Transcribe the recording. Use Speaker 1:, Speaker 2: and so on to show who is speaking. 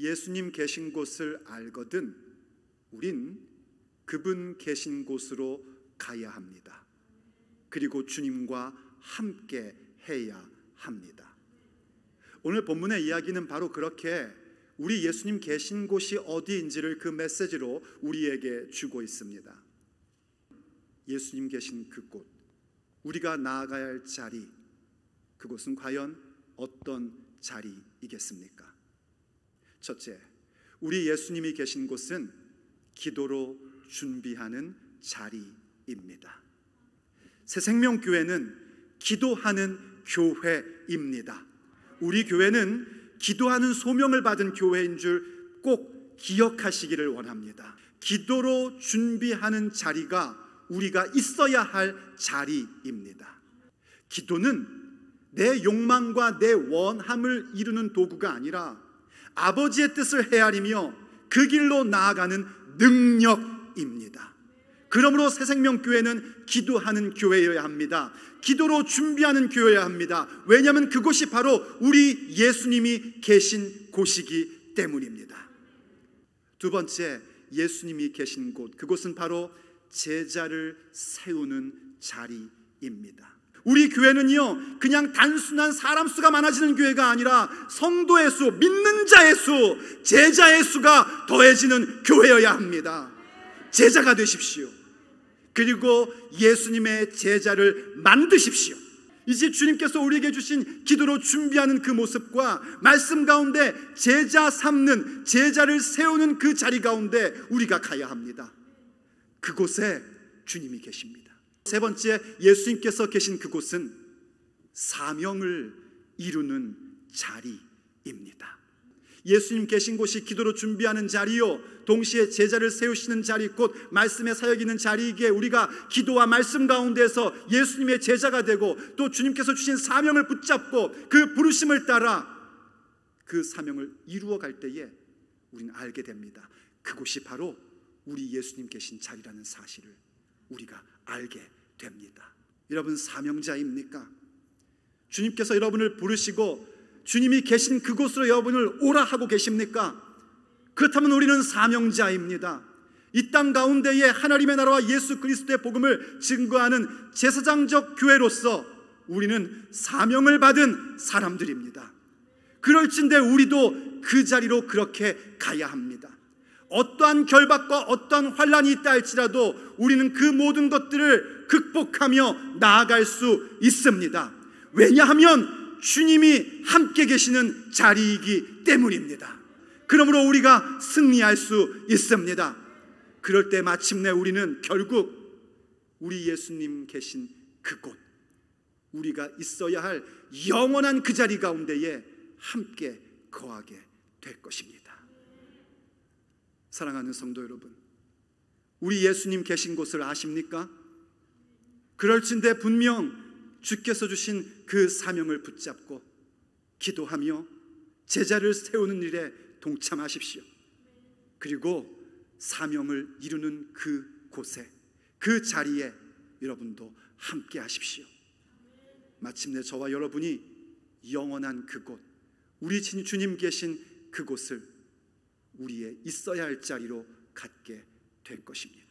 Speaker 1: 예수님 계신 곳을 알거든 우린 그분 계신 곳으로 가야 합니다. 그리고 주님과 함께 해야 합니다. 오늘 본문의 이야기는 바로 그렇게 우리 예수님 계신 곳이 어디인지를 그 메시지로 우리에게 주고 있습니다. 예수님 계신 그곳, 우리가 나아가야 할 자리, 그곳은 과연 어떤 자리이겠습니까? 첫째, 우리 예수님이 계신 곳은 기도로 준비하는 자리입니다. 새 생명교회는 기도하는 교회입니다. 우리 교회는 기도하는 소명을 받은 교회인 줄 꼭 기억하시기를 원합니다. 기도로 준비하는 자리가 우리가 있어야 할 자리입니다. 기도는 내 욕망과 내 원함을 이루는 도구가 아니라 아버지의 뜻을 헤아리며 그 길로 나아가는 능력입니다. 그러므로 새생명교회는 기도하는 교회여야 합니다. 기도로 준비하는 교회여야 합니다. 왜냐하면 그곳이 바로 우리 예수님이 계신 곳이기 때문입니다. 두 번째, 예수님이 계신 곳, 그곳은 바로 제자를 세우는 자리입니다. 우리 교회는요, 그냥 단순한 사람 수가 많아지는 교회가 아니라 성도의 수, 믿는 자의 수, 제자의 수가 더해지는 교회여야 합니다. 제자가 되십시오. 그리고 예수님의 제자를 만드십시오. 이제 주님께서 우리에게 주신 기도로 준비하는 그 모습과 말씀 가운데 제자 삼는, 제자를 세우는 그 자리 가운데 우리가 가야 합니다. 그곳에 주님이 계십니다. 세 번째, 예수님께서 계신 그곳은 사명을 이루는 자리입니다. 예수님 계신 곳이 기도로 준비하는 자리요. 동시에 제자를 세우시는 자리 곧 말씀에 사역이는 자리이기에 우리가 기도와 말씀 가운데서 예수님의 제자가 되고 또 주님께서 주신 사명을 붙잡고 그 부르심을 따라 그 사명을 이루어 갈 때에 우리는 알게 됩니다. 그곳이 바로 우리 예수님 계신 자리라는 사실을 우리가 알게 됩니다. 여러분 사명자입니까? 주님께서 여러분을 부르시고 주님이 계신 그곳으로 여러분을 오라 하고 계십니까? 그렇다면 우리는 사명자입니다. 이 땅 가운데에 하나님의 나라와 예수 그리스도의 복음을 증거하는 제사장적 교회로서 우리는 사명을 받은 사람들입니다. 그럴진데 우리도 그 자리로 그렇게 가야 합니다. 어떠한 결박과 어떠한 환란이 있다 할지라도 우리는 그 모든 것들을 극복하며 나아갈 수 있습니다. 왜냐하면 주님이 함께 계시는 자리이기 때문입니다. 그러므로 우리가 승리할 수 있습니다. 그럴 때 마침내 우리는 결국 우리 예수님 계신 그곳, 우리가 있어야 할 영원한 그 자리 가운데에 함께 거하게 될 것입니다. 사랑하는 성도 여러분, 우리 예수님 계신 곳을 아십니까? 그럴진데 분명 주께서 주신 그 사명을 붙잡고 기도하며 제자를 세우는 일에 동참하십시오. 그리고 사명을 이루는 그 곳에, 그 자리에 여러분도 함께 하십시오. 마침내 저와 여러분이 영원한 그곳, 우리 주님 계신 그곳을 우리의 있어야 할 자리로 갖게 될 것입니다.